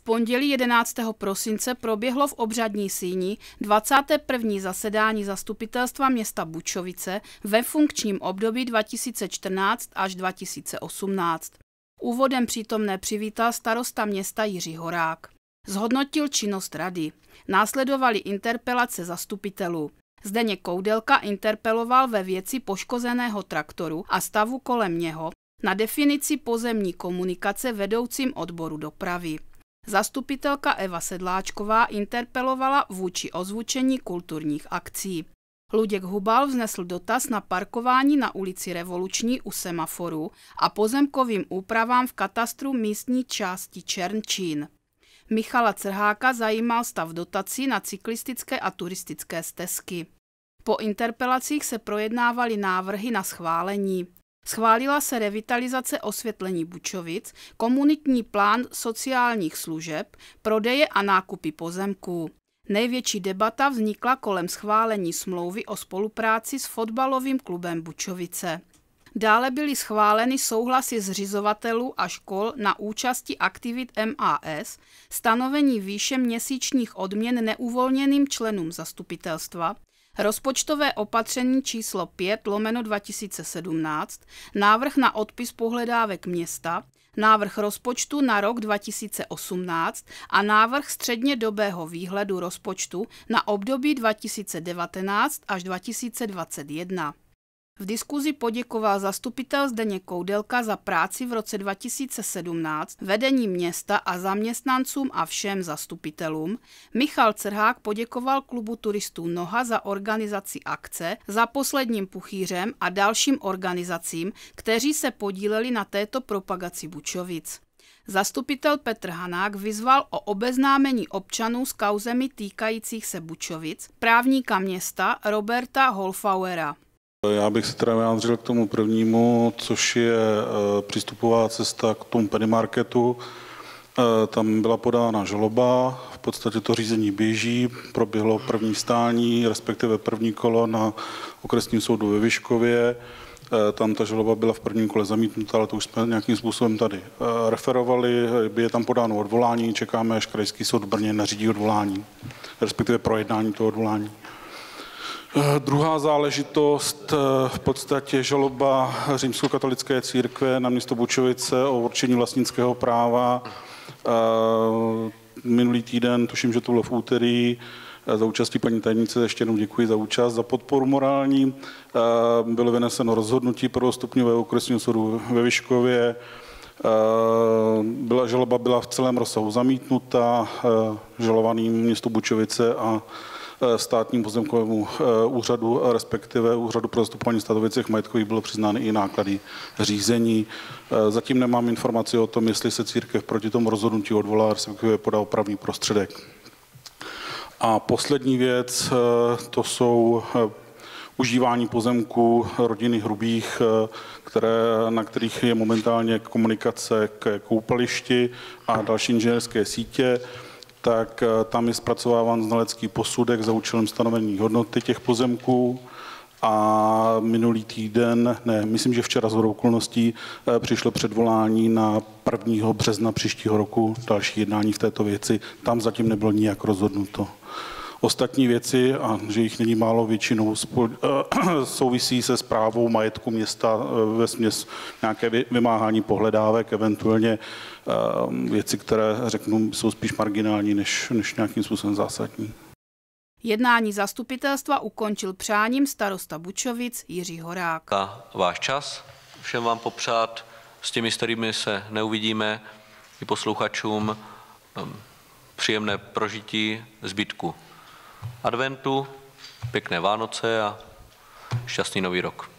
V pondělí 11. prosince proběhlo v obřadní síni 21. zasedání zastupitelstva města Bučovice ve funkčním období 2014 až 2018. Úvodem přítomné přivítal starosta města Jiří Horák. Zhodnotil činnost rady. Následovaly interpelace zastupitelů. Zdeněk Koudelka interpeloval ve věci poškozeného traktoru a stavu kolem něho na definici pozemní komunikace vedoucím odboru dopravy. Zastupitelka Eva Sedláčková interpelovala vůči ozvučení kulturních akcí. Luděk Hubal vznesl dotaz na parkování na ulici Revoluční u semaforu a pozemkovým úpravám v katastru místní části Černčín. Michala Crháka zajímal stav dotací na cyklistické a turistické stezky. Po interpelacích se projednávaly návrhy na schválení. Schválila se revitalizace osvětlení Bučovic, komunitní plán sociálních služeb, prodeje a nákupy pozemků. Největší debata vznikla kolem schválení smlouvy o spolupráci s fotbalovým klubem Bučovice. Dále byly schváleny souhlasy zřizovatelů a škol na účasti aktivit MAS, stanovení výše měsíčních odměn neuvolněným členům zastupitelstva, Rozpočtové opatření číslo 5 lomeno 2017, návrh na odpis pohledávek města, návrh rozpočtu na rok 2018 a návrh střednědobého výhledu rozpočtu na období 2019 až 2021. V diskuzi poděkoval zastupitel Zdeněk Koudelka za práci v roce 2017 vedení města a zaměstnancům a všem zastupitelům. Michal Cerhák poděkoval klubu turistů Noha za organizaci akce, za posledním puchýřem a dalším organizacím, kteří se podíleli na této propagaci Bučovic. Zastupitel Petr Hanák vyzval o obeznámení občanů s kauzemi týkajících se Bučovic právníka města Roberta Holfauera. Já bych se teda vyjádřil k tomu prvnímu, což je eh, přístupová cesta k tomu marketu. Eh, tam byla podána žaloba, v podstatě to řízení běží, proběhlo první stání, respektive první kolo na okresním soudu ve Vyškově. Eh, tam ta žaloba byla v prvním kole zamítnuta, ale to už jsme nějakým způsobem tady referovali. Je tam podáno odvolání, čekáme, až krajský soud Brně nařídí odvolání, respektive projednání toho odvolání. Eh, druhá záležitost, eh, v podstatě žaloba římskokatolické církve na město Bučovice o určení vlastnického práva. Eh, minulý týden, tuším, že to bylo v úterý, za účastí paní tajnice, ještě jednou děkuji za účast, za podporu morální. Bylo vyneseno rozhodnutí prvostupňového okresního soudu ve Vyškově. Byla žaloba byla v celém rozsahu zamítnuta žalovaným město Bučovice a Eh, státním pozemkovému eh, úřadu, respektive úřadu pro zastupování státu věcech majetkových bylo přiznány i náklady řízení. Eh, zatím nemám informaci o tom, jestli se církev proti tomu rozhodnutí odvolá, respektive podá opravný prostředek. A poslední věc, to jsou užívání pozemků rodiny Hrubých, které, na kterých je momentálně komunikace k koupališti a další inženýrské sítě tak eh, tam je zpracováván znalecký posudek za účelem stanovení hodnoty těch pozemků a minulý týden, ne, myslím, že včera z okolností eh, přišlo předvolání na 1. března příštího roku další jednání v této věci. Tam zatím nebylo nijak rozhodnuto. Ostatní věci, a že jich není málo většinou, eh, souvisí se zprávou majetku města eh, ve směs nějaké vymáhání pohledávek, eventuálně eh, věci, které, řeknu, jsou spíš marginální než, než nějakým způsobem zásadní. Jednání zastupitelstva ukončil přáním starosta Bučovic Jiří Horák. A váš čas všem vám popřát s těmi, s kterými se neuvidíme, i posluchačům příjemné prožití zbytku adventu, pěkné Vánoce a šťastný nový rok.